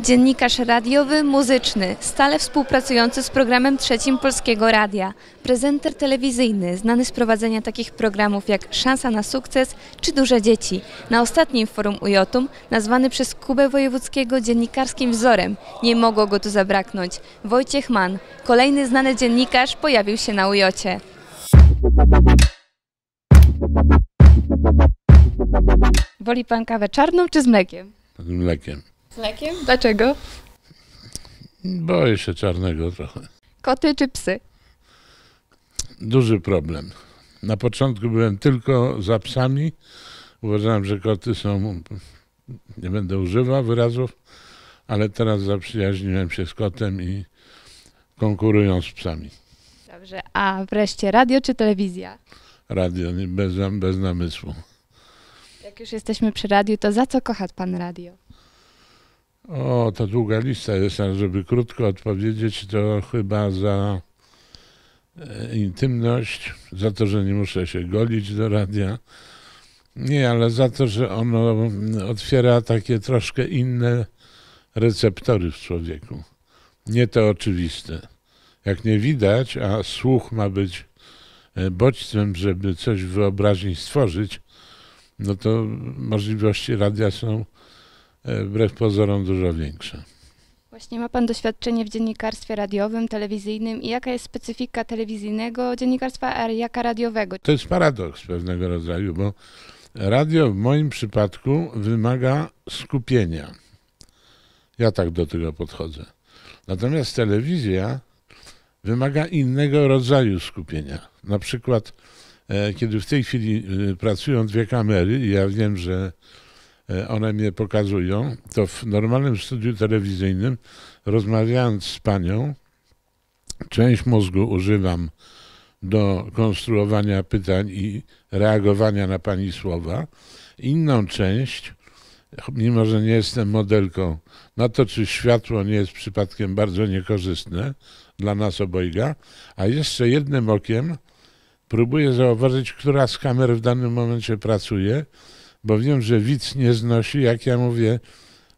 Dziennikarz radiowy, muzyczny, stale współpracujący z programem Trzecim Polskiego Radia, prezenter telewizyjny, znany z prowadzenia takich programów jak Szansa na sukces czy Duże Dzieci. Na ostatnim forum UJOTUM, nazwany przez Kubę Wojewódzkiego dziennikarskim wzorem, nie mogło go tu zabraknąć. Wojciech Mann, kolejny znany dziennikarz, pojawił się na UJOCie. Woli pan kawę czarną czy z mlekiem? Z mlekiem. Z mlekiem? Dlaczego? Boję się czarnego trochę. Koty czy psy? Duży problem. Na początku byłem tylko za psami. Uważałem, że koty są. Nie będę używał wyrazów, ale teraz zaprzyjaźniłem się z kotem i konkurują z psami. Dobrze, a wreszcie radio czy telewizja? Radio, bez, bez namysłu. Jak już jesteśmy przy radiu, to za co kocha pan radio? O, to długa lista jest, ale żeby krótko odpowiedzieć, to chyba za e, intymność, za to, że nie muszę się golić do radia. Nie, ale za to, że ono otwiera takie troszkę inne receptory w człowieku. Nie to oczywiste. Jak nie widać, a słuch ma być e, bodźcem, żeby coś w wyobraźni stworzyć, no to możliwości radia są E, wbrew pozorom dużo większa. Właśnie ma Pan doświadczenie w dziennikarstwie radiowym, telewizyjnym i jaka jest specyfika telewizyjnego dziennikarstwa, a jaka radiowego? To jest paradoks pewnego rodzaju, bo radio w moim przypadku wymaga skupienia. Ja tak do tego podchodzę. Natomiast telewizja wymaga innego rodzaju skupienia. Na przykład, e, kiedy w tej chwili e, pracują dwie kamery, i ja wiem, że E, one mnie pokazują, to w normalnym studiu telewizyjnym, rozmawiając z panią, część mózgu używam do konstruowania pytań i reagowania na pani słowa, inną część, mimo że nie jestem modelką, na to, czy światło nie jest przypadkiem bardzo niekorzystne dla nas obojga, a jeszcze jednym okiem próbuję zauważyć, która z kamer w danym momencie pracuje bo wiem, że widz nie znosi, jak ja mówię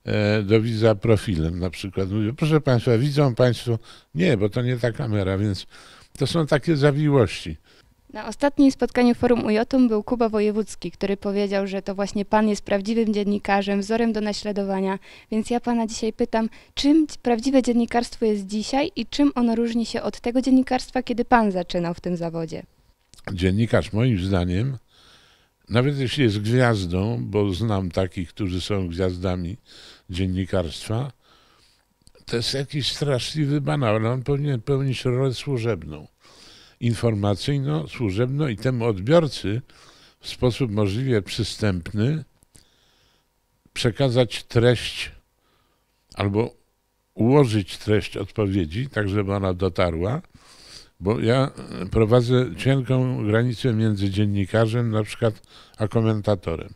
e, do widza profilem na przykład. Mówię, proszę Państwa, widzą Państwo, nie, bo to nie ta kamera, więc to są takie zawiłości. Na ostatnim spotkaniu Forum Ujotum był Kuba Wojewódzki, który powiedział, że to właśnie Pan jest prawdziwym dziennikarzem, wzorem do naśladowania. Więc ja Pana dzisiaj pytam, czym prawdziwe dziennikarstwo jest dzisiaj i czym ono różni się od tego dziennikarstwa, kiedy Pan zaczynał w tym zawodzie? Dziennikarz moim zdaniem nawet jeśli jest gwiazdą, bo znam takich, którzy są gwiazdami dziennikarstwa, to jest jakiś straszliwy banał, ale on powinien pełnić rolę służebną, informacyjno-służebną i temu odbiorcy w sposób możliwie przystępny przekazać treść albo ułożyć treść odpowiedzi, tak żeby ona dotarła bo ja e, prowadzę cienką granicę między dziennikarzem na przykład, a komentatorem.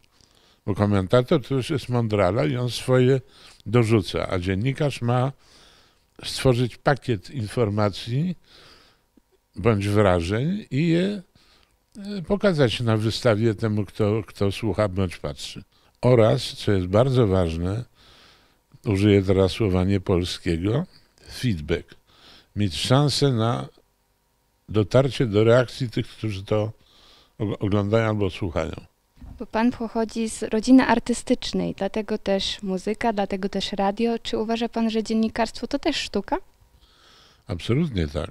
Bo komentator to już jest mądrala i on swoje dorzuca, a dziennikarz ma stworzyć pakiet informacji bądź wrażeń i je e, pokazać na wystawie temu, kto, kto słucha bądź patrzy. Oraz, co jest bardzo ważne, użyję teraz słowa niepolskiego, feedback. Mieć szansę na dotarcie do reakcji tych, którzy to oglądają albo słuchają. Bo pan pochodzi z rodziny artystycznej, dlatego też muzyka, dlatego też radio. Czy uważa pan, że dziennikarstwo to też sztuka? Absolutnie tak.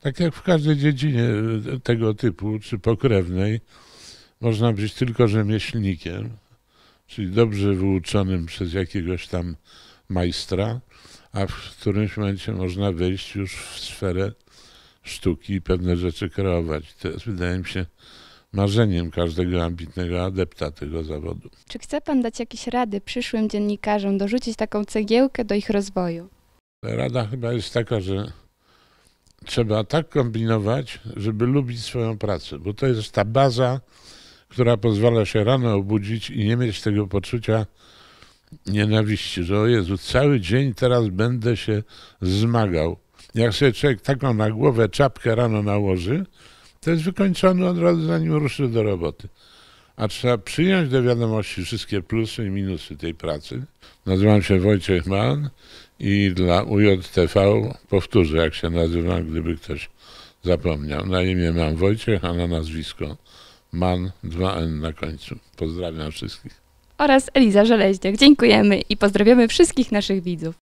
Tak jak w każdej dziedzinie e, tego typu czy pokrewnej, można być tylko rzemieślnikiem, czyli dobrze wyuczonym przez jakiegoś tam majstra, a w którymś momencie można wejść już w sferę sztuki i pewne rzeczy kreować. To jest, wydaje mi się, marzeniem każdego ambitnego adepta tego zawodu. Czy chce Pan dać jakieś rady przyszłym dziennikarzom, dorzucić taką cegiełkę do ich rozwoju? Rada chyba jest taka, że trzeba tak kombinować, żeby lubić swoją pracę, bo to jest ta baza, która pozwala się rano obudzić i nie mieć tego poczucia nienawiści, że o Jezu, cały dzień teraz będę się zmagał jak sobie człowiek taką na głowę czapkę rano nałoży, to jest wykończony od razu, zanim ruszy do roboty. A trzeba przyjąć do wiadomości wszystkie plusy i minusy tej pracy. Nazywam się Wojciech Mann i dla UJTV powtórzę, jak się nazywam, gdyby ktoś zapomniał. Na imię mam Wojciech, a na nazwisko Man 2N na końcu. Pozdrawiam wszystkich. Oraz Eliza Żeleźniak. Dziękujemy i pozdrawiamy wszystkich naszych widzów.